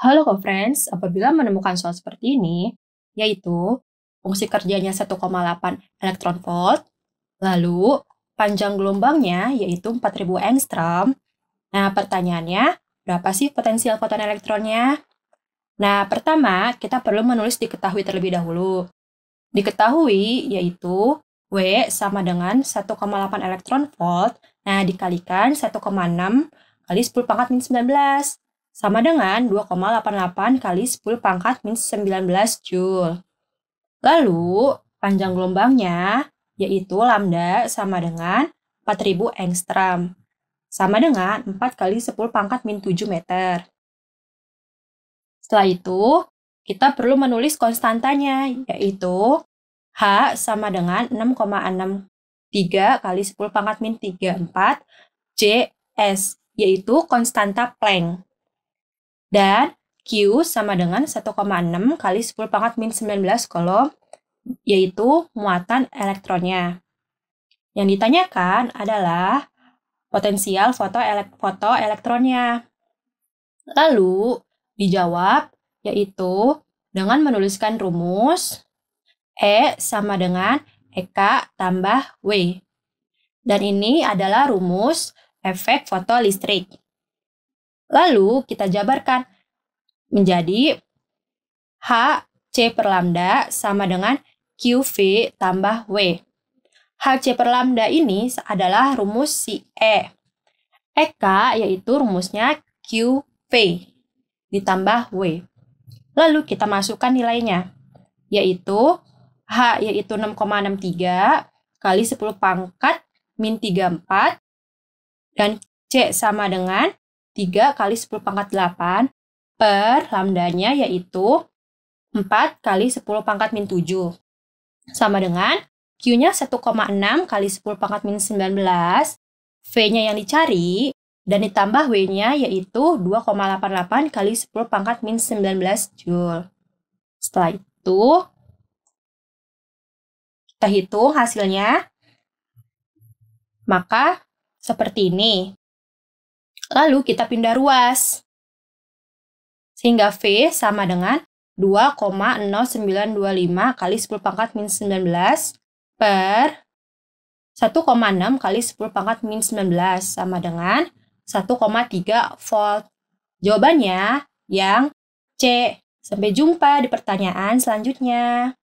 Halo kok friends apabila menemukan soal seperti ini, yaitu fungsi kerjanya 1,8 elektron volt, lalu panjang gelombangnya yaitu 4000 angstrom. Nah, pertanyaannya, berapa sih potensial foton elektronnya? Nah, pertama, kita perlu menulis diketahui terlebih dahulu. Diketahui yaitu W sama dengan 1,8 elektron volt, nah dikalikan 1,6 kali 10 pangkat minus 19 sama dengan 2,88 kali 10 pangkat min 19 Joule. Lalu, panjang gelombangnya yaitu lambda sama dengan 4000 angstrom, sama dengan 4 kali 10 pangkat min 7 meter. Setelah itu, kita perlu menulis konstantanya, yaitu H sama dengan 6,63 kali 10 pangkat min 34 Cs, yaitu konstanta Planck. Dan Q sama dengan 1,6 kali 10 pangkat min 19 kolom, yaitu muatan elektronnya. Yang ditanyakan adalah potensial foto, elek foto elektronnya. Lalu dijawab yaitu dengan menuliskan rumus E sama dengan EK tambah W. Dan ini adalah rumus efek fotolistrik. Lalu kita jabarkan menjadi H C per lambda sama dengan QV tambah W. H C per lambda ini adalah rumus si E. EK yaitu rumusnya QV ditambah W. Lalu kita masukkan nilainya, yaitu H yaitu 6,63 kali 10 pangkat min 34 dan C sama dengan 3 kali 10 pangkat 8 per lambdanya yaitu 4 kali 10 pangkat min 7. Sama dengan Q-nya 1,6 kali 10 pangkat min 19, V-nya yang dicari, dan ditambah W-nya yaitu 2,88 kali 10 pangkat min 19 Joule. Setelah itu, kita hitung hasilnya. Maka seperti ini. Lalu kita pindah ruas. Sehingga V sama dengan 2,0925 kali 10 pangkat min 19 per 1,6 kali 10 pangkat min 19 sama dengan 1,3 volt. Jawabannya yang C. Sampai jumpa di pertanyaan selanjutnya.